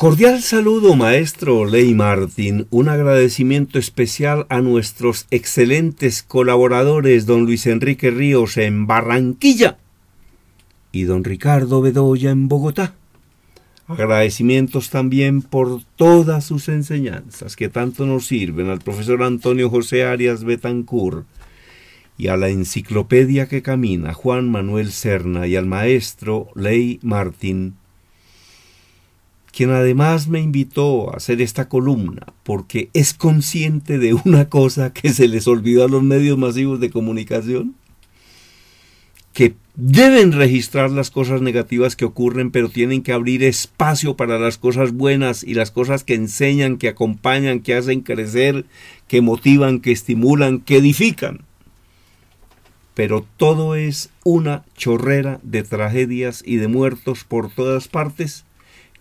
Cordial saludo, maestro Ley Martín. Un agradecimiento especial a nuestros excelentes colaboradores, don Luis Enrique Ríos en Barranquilla y don Ricardo Bedoya en Bogotá. Agradecimientos también por todas sus enseñanzas que tanto nos sirven al profesor Antonio José Arias Betancur y a la enciclopedia que camina Juan Manuel Serna y al maestro Ley Martín quien además me invitó a hacer esta columna, porque es consciente de una cosa que se les olvidó a los medios masivos de comunicación, que deben registrar las cosas negativas que ocurren, pero tienen que abrir espacio para las cosas buenas y las cosas que enseñan, que acompañan, que hacen crecer, que motivan, que estimulan, que edifican. Pero todo es una chorrera de tragedias y de muertos por todas partes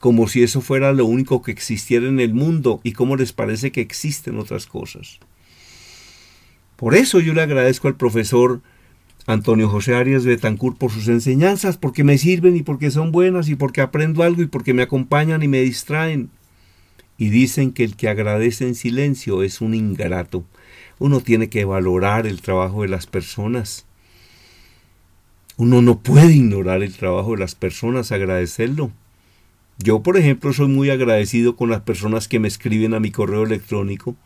como si eso fuera lo único que existiera en el mundo y cómo les parece que existen otras cosas. Por eso yo le agradezco al profesor Antonio José Arias Betancourt por sus enseñanzas, porque me sirven y porque son buenas y porque aprendo algo y porque me acompañan y me distraen. Y dicen que el que agradece en silencio es un ingrato. Uno tiene que valorar el trabajo de las personas. Uno no puede ignorar el trabajo de las personas, agradecerlo. Yo, por ejemplo, soy muy agradecido con las personas que me escriben a mi correo electrónico.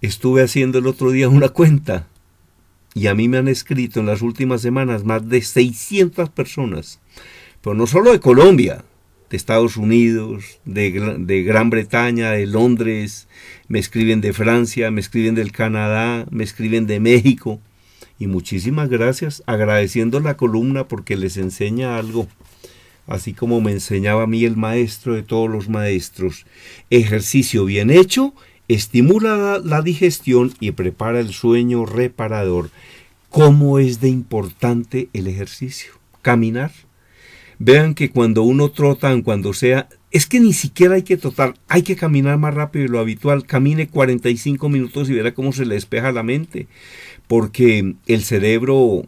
Estuve haciendo el otro día una cuenta y a mí me han escrito en las últimas semanas más de 600 personas, pero no solo de Colombia, de Estados Unidos, de, Gran Bretaña, de Londres, me escriben de Francia, me escriben del Canadá, me escriben de México. Y muchísimas gracias, agradeciendo la columna porque les enseña algo así como me enseñaba a mí el maestro de todos los maestros. Ejercicio bien hecho estimula la, digestión y prepara el sueño reparador. ¿Cómo es de importante el ejercicio? Caminar. Vean que cuando uno trota, cuando sea, es que ni siquiera hay que trotar, hay que caminar más rápido de lo habitual. Camine 45 minutos y verá cómo se le despeja la mente, porque el cerebro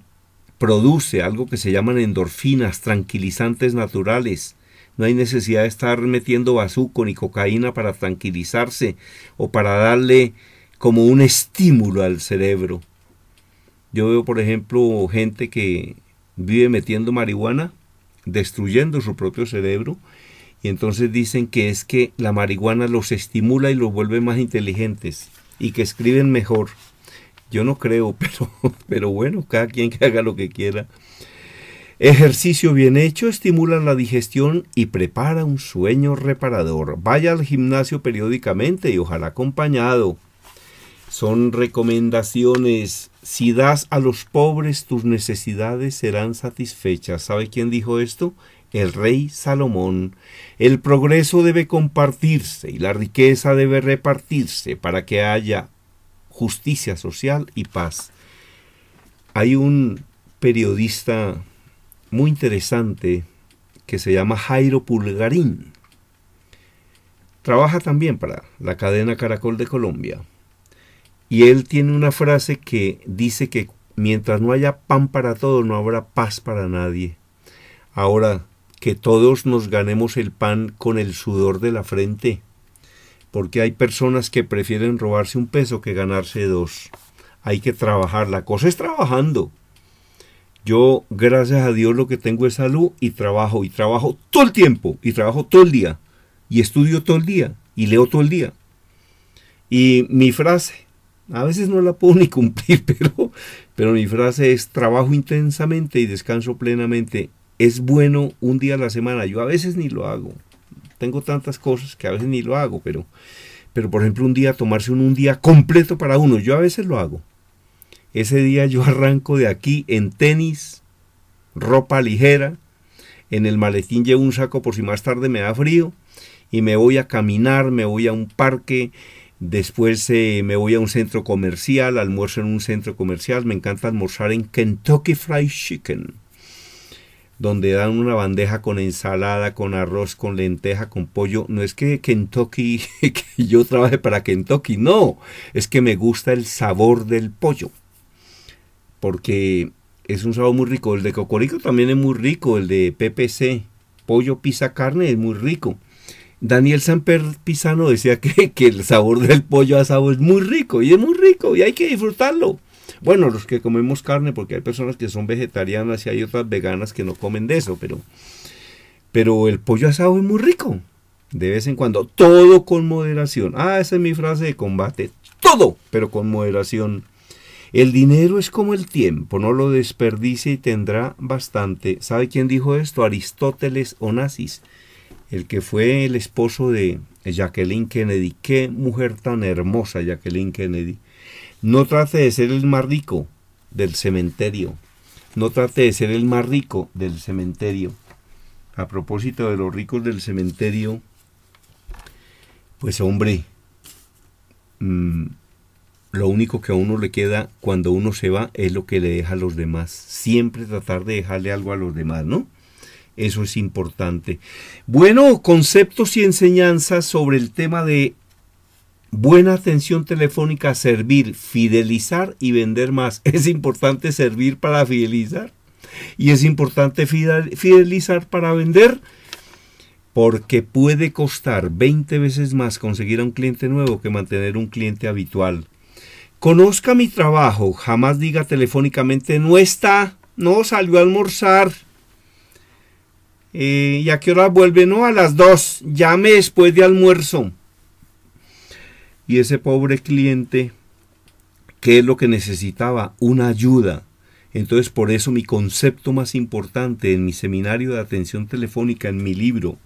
produce algo que se llaman endorfinas, tranquilizantes naturales. No hay necesidad de estar metiendo bazuco ni cocaína para tranquilizarse o para darle como un estímulo al cerebro. Yo veo, por ejemplo, gente que vive metiendo marihuana, destruyendo su propio cerebro, y entonces dicen que es que la marihuana los estimula y los vuelve más inteligentes y que escriben mejor. Yo no creo, pero, pero bueno, cada quien que haga lo que quiera. Ejercicio bien hecho estimula la digestión y prepara un sueño reparador. Vaya al gimnasio periódicamente y ojalá acompañado. Son recomendaciones. Si das a los pobres tus necesidades serán satisfechas. ¿Sabe quién dijo esto? El rey Salomón. El progreso debe compartirse y la riqueza debe repartirse para que haya justicia social y paz. Hay un periodista muy interesante que se llama Jairo Pulgarín. Trabaja también para la cadena Caracol de Colombia. Y él tiene una frase que dice que mientras no haya pan para todos, no habrá paz para nadie. Ahora, que todos nos ganemos el pan con el sudor de la frente porque hay personas que prefieren robarse un peso que ganarse dos. Hay que trabajar, la cosa es trabajando. Yo, gracias a Dios, lo que tengo es salud y trabajo, y trabajo todo el tiempo, y trabajo todo el día, y estudio todo el día, y leo todo el día. Y mi frase, a veces no la puedo ni cumplir, pero, pero mi frase es trabajo intensamente y descanso plenamente. Es bueno un día a la semana, yo a veces ni lo hago tengo tantas cosas que a veces ni lo hago, pero, pero por ejemplo un día tomarse un, día completo para uno, yo a veces lo hago. Ese día yo arranco de aquí en tenis, ropa ligera, en el maletín llevo un saco por si más tarde me da frío y me voy a caminar, me voy a un parque, después eh, me voy a un centro comercial, almuerzo en un centro comercial, me encanta almorzar en Kentucky Fried Chicken donde dan una bandeja con ensalada, con arroz, con lenteja, con pollo. No es que Kentucky, que yo trabaje para Kentucky, no, es que me gusta el sabor del pollo, porque es un sabor muy rico. El de Cocorico también es muy rico, el de PPC, pollo, pizza, carne, es muy rico. Daniel Samper Pisano decía que, que el sabor del pollo asado es muy rico, y es muy rico, y hay que disfrutarlo. Bueno, los que comemos carne, porque hay personas que son vegetarianas y hay otras veganas que no comen de eso, pero, pero el pollo asado es muy rico. De vez en cuando, todo con moderación. Ah, esa es mi frase de combate. Todo, pero con moderación. El dinero es como el tiempo, no lo desperdice y tendrá bastante. ¿Sabe quién dijo esto? Aristóteles Onassis, el que fue el esposo de Jacqueline Kennedy. Qué mujer tan hermosa, Jacqueline Kennedy. No trate de ser el más rico del cementerio. No trate de ser el más rico del cementerio. A propósito de los ricos del cementerio, pues hombre, mm, lo único que a uno le queda cuando uno se va es lo que le deja a los demás. Siempre tratar de dejarle algo a los demás, ¿no? Eso es importante. Bueno, conceptos y enseñanzas sobre el tema de buena atención telefónica, servir, fidelizar y vender más. Es importante servir para fidelizar y es importante fidelizar para vender porque puede costar 20 veces más conseguir a un cliente nuevo que mantener un cliente habitual. Conozca mi trabajo, jamás diga telefónicamente no está, no salió a almorzar. Eh, ¿Y a qué hora vuelve? No, a las dos. Llame después de almuerzo. Y ese pobre cliente, ¿qué es lo que necesitaba? Una ayuda. Entonces, por eso mi concepto más importante en mi seminario de atención telefónica, en mi libro,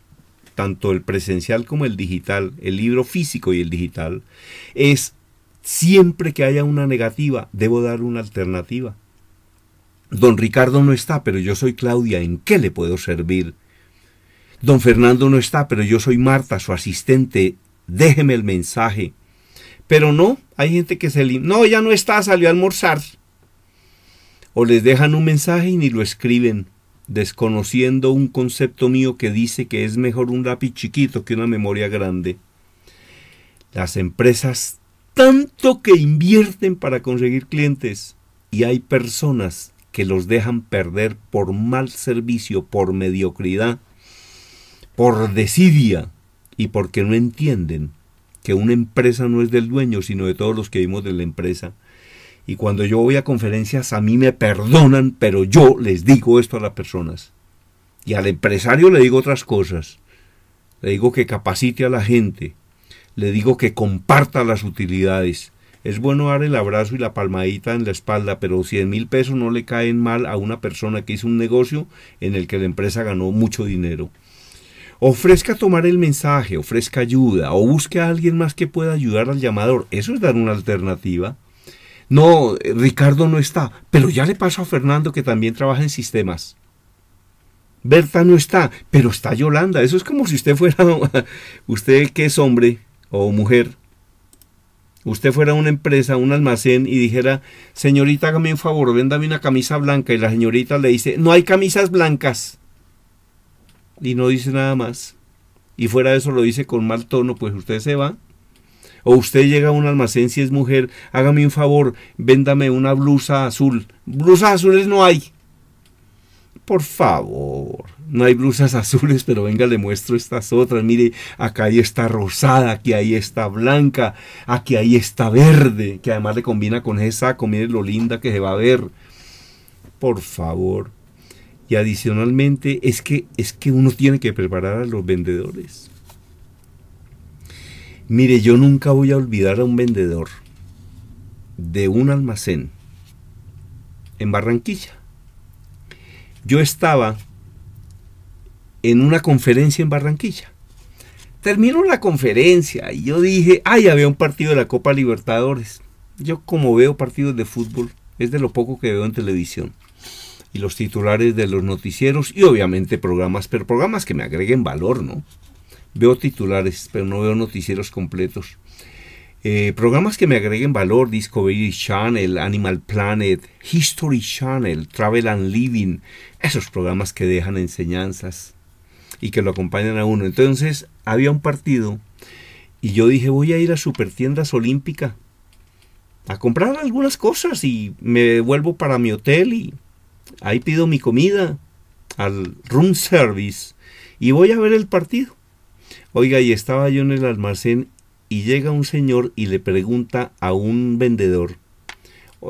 tanto el presencial como el digital, el libro físico y el digital, es siempre que haya una negativa, debo dar una alternativa. Don Ricardo no está, pero yo soy Claudia, ¿en qué le puedo servir? Don Fernando no está, pero yo soy Marta, su asistente, déjeme el mensaje. Pero no, hay gente que se... No, ya no está, salió a almorzar. O les dejan un mensaje y ni lo escriben, desconociendo un concepto mío que dice que es mejor un lápiz chiquito que una memoria grande. Las empresas tanto que invierten para conseguir clientes y hay personas que los dejan perder por mal servicio, por mediocridad, por desidia y porque no entienden que una empresa no es del dueño, sino de todos los que vimos de la empresa. Y cuando yo voy a conferencias a mí me perdonan, pero yo les digo esto a las personas. Y al empresario le digo otras cosas. Le digo que capacite a la gente. Le digo que comparta las utilidades. Es bueno dar el abrazo y la palmadita en la espalda, pero 100 mil pesos no le caen mal a una persona que hizo un negocio en el que la empresa ganó mucho dinero. Ofrezca tomar el mensaje, ofrezca ayuda o busque a alguien más que pueda ayudar al llamador. Eso es dar una alternativa. No, eh, Ricardo no está, pero ya le paso a Fernando que también trabaja en sistemas. Berta no está, pero está Yolanda. Eso es como si usted fuera, usted que es hombre o mujer, usted fuera a una empresa, un almacén y dijera, señorita, hágame un favor, véndame una camisa blanca y la señorita le dice, no hay camisas blancas y no dice nada más y fuera de eso lo dice con mal tono, pues usted se va. O usted llega a un almacén si es mujer, hágame un favor, véndame una blusa azul. Blusas azules no hay por favor, no hay blusas azules, pero venga, le muestro estas otras. Mire, acá ahí está rosada, aquí ahí está blanca, aquí ahí está verde, que además le combina con esa. saco. Mire lo linda que se va a ver. Por favor. Y adicionalmente, es que, es que uno tiene que preparar a los vendedores. Mire, yo nunca voy a olvidar a un vendedor de un almacén en Barranquilla yo estaba en una conferencia en Barranquilla. Terminó la conferencia y yo dije, ay, había un partido de la Copa Libertadores. Yo como veo partidos de fútbol, es de lo poco que veo en televisión. Y los titulares de los noticieros y obviamente programas, pero programas que me agreguen valor, ¿no? Veo titulares, pero no veo noticieros completos. Eh, programas que me agreguen valor, Discovery Channel, Animal Planet, History Channel, Travel and Living, esos programas que dejan enseñanzas y que lo acompañan a uno. Entonces había un partido y yo dije voy a ir a Supertiendas Olímpica a comprar algunas cosas y me vuelvo para mi hotel y ahí pido mi comida al room service y voy a ver el partido. Oiga, y estaba yo en el almacén y llega un señor y le pregunta a un vendedor,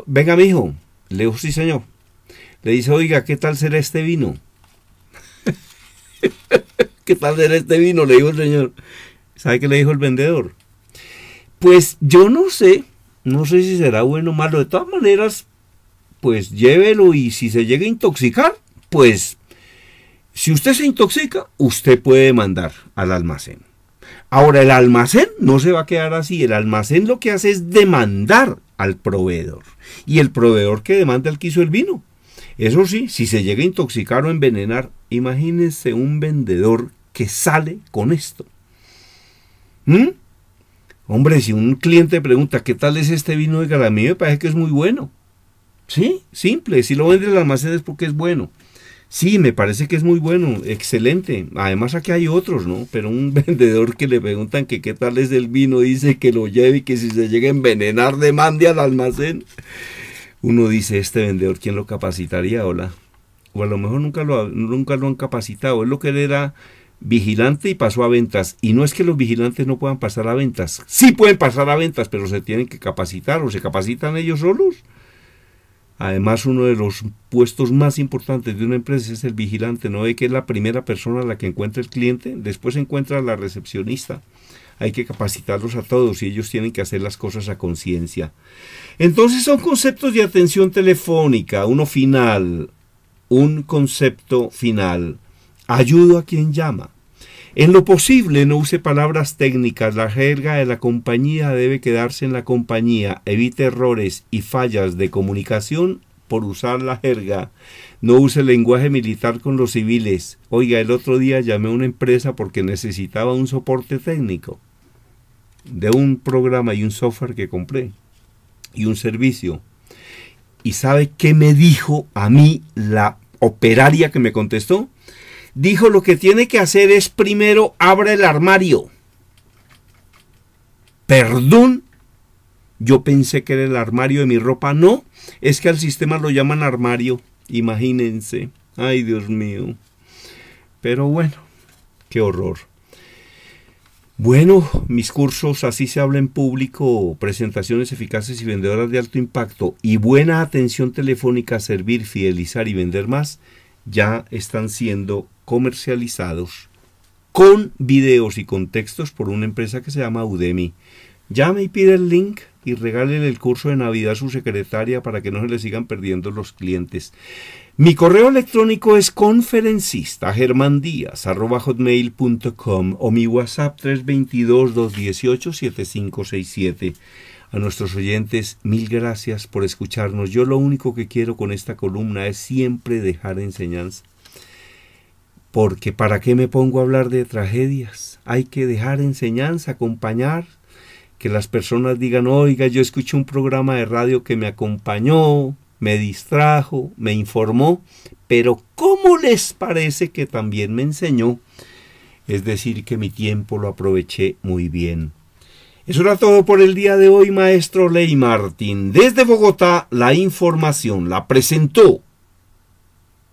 venga mi hijo, le digo, sí señor, le dice, oiga, ¿qué tal será este vino? ¿Qué tal será este vino? Le dijo el señor. ¿Sabe qué le dijo el vendedor? Pues yo no sé, no sé si será bueno o malo, de todas maneras, pues llévelo y si se llega a intoxicar, pues si usted se intoxica, usted puede mandar al almacén. Ahora el almacén no se va a quedar así, el almacén lo que hace es demandar al proveedor y el proveedor que demanda al que hizo el vino. Eso sí, si se llega a intoxicar o envenenar, imagínense un vendedor que sale con esto. ¿Mm? Hombre, si un cliente pregunta, ¿qué tal es este vino? de a me parece que es muy bueno. Sí, simple, si lo vende el almacén es porque es bueno. Sí, me parece que es muy bueno, excelente. Además aquí hay otros, ¿no? Pero un vendedor que le preguntan que qué tal es el vino, dice que lo lleve y que si se llega a envenenar demande al almacén. Uno dice, este vendedor, ¿quién lo capacitaría? Hola. O a lo mejor nunca lo, nunca lo han capacitado. Es lo que él era vigilante y pasó a ventas. Y no es que los vigilantes no puedan pasar a ventas. Sí pueden pasar a ventas, pero se tienen que capacitar o se capacitan ellos solos Además, uno de los puestos más importantes de una empresa es el vigilante, no ve que es la primera persona a la que encuentra el cliente, después encuentra la recepcionista. Hay que capacitarlos a todos y ellos tienen que hacer las cosas a conciencia. Entonces son conceptos de atención telefónica, uno final, un concepto final. Ayudo a quien llama. En lo posible no use palabras técnicas, la jerga de la compañía debe quedarse en la compañía, evite errores y fallas de comunicación por usar la jerga. No use lenguaje militar con los civiles. Oiga, el otro día llamé a una empresa porque necesitaba un soporte técnico de un programa y un software que compré y un servicio. ¿Y sabe qué me dijo a mí la operaria que me contestó? dijo lo que tiene que hacer es primero abre el armario. Perdón, yo pensé que era el armario de mi ropa. No, es que al sistema lo llaman armario. Imagínense. Ay, Dios mío. Pero bueno, qué horror. Bueno, mis cursos Así se habla en público, presentaciones eficaces y vendedoras de alto impacto y buena atención telefónica, servir, fidelizar y vender más ya están siendo comercializados con videos y contextos por una empresa que se llama Udemy. Llame y pide el link y regálele el curso de Navidad a su secretaria para que no se le sigan perdiendo los clientes. Mi correo electrónico es conferencista o mi WhatsApp 322 218 7567. A nuestros oyentes, mil gracias por escucharnos. Yo lo único que quiero con esta columna es siempre dejar enseñanza. Porque ¿para qué me pongo a hablar de tragedias? Hay que dejar enseñanza, acompañar, que las personas digan, oiga, yo escuché un programa de radio que me acompañó, me distrajo, me informó, pero ¿cómo les parece que también me enseñó? Es decir, que mi tiempo lo aproveché muy bien. Eso era todo por el día de hoy, maestro Ley Martín. Desde Bogotá, la información la presentó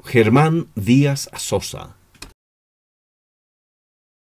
Germán Díaz Sosa.